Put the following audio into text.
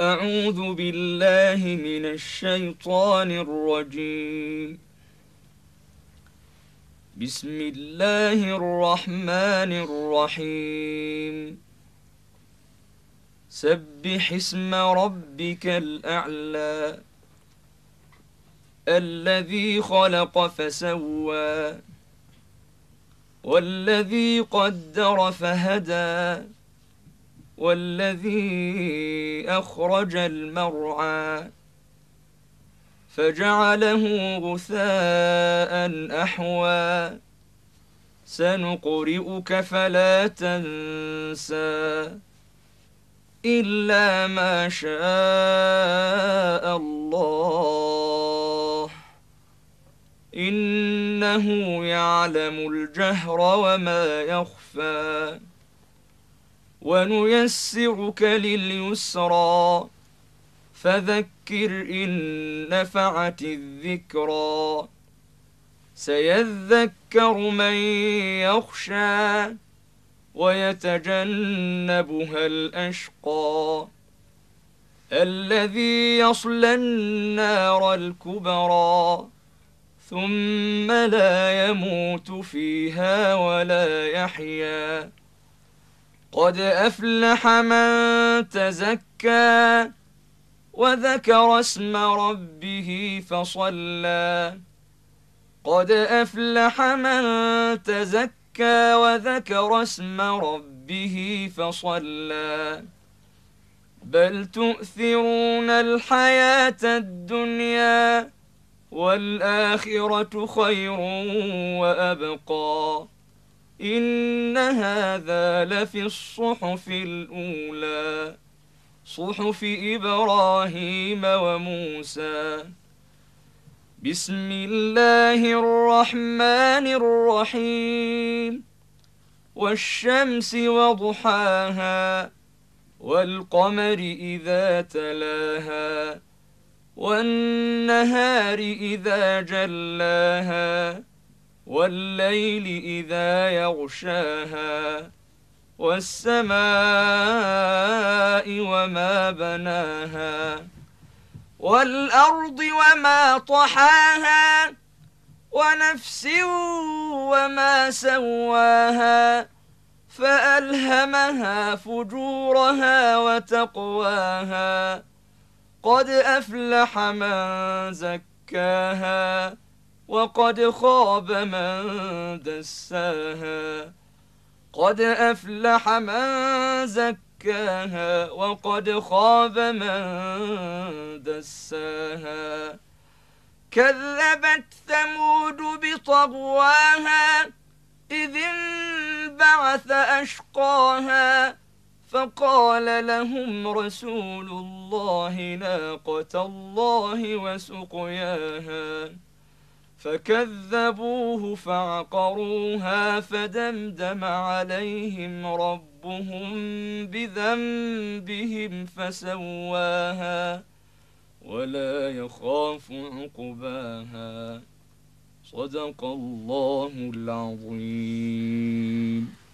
أعوذ بالله من الشيطان الرجيم بسم الله الرحمن الرحيم سبح اسم ربك الأعلى الذي خلق فسوى والذي قدر فهدى والذي أخرج المرعى فجعله غثاء أحوى سنقرئك فلا تنسى إلا ما شاء الله إنه يعلم الجهر وما يخفى ونيسرك لليسرى فذكر إن نفعت الذكرى سيذكر من يخشى ويتجنبها الأشقى الذي يصلى النار الكبرى ثم لا يموت فيها ولا يحيا قد أفلح من تزكى وذكر اسم ربه فصلى قد أفلح من تزكى وذكر اسم ربه فصلى بل تؤثرون الحياة الدنيا والآخرة خير وأبقى إن هذا لفي الصحف الأولى صحف إبراهيم وموسى بسم الله الرحمن الرحيم والشمس وضحاها والقمر إذا تلاها والنهار إذا جلاها والليل إذا يغشاها والسماء وما بناها والأرض وما طحاها ونفس وما سواها فألهمها فجورها وتقواها قد أفلح من زكاها وقد خاب من دساها قد أفلح من زكاها وقد خاب من دساها كذبت ثمود بطغواها إذ انبعث أشقاها فقال لهم رسول الله ناقة الله وسقياها فكذبوه فعقروها فدمدم عليهم ربهم بذنبهم فسواها ولا يخاف عقباها صدق الله العظيم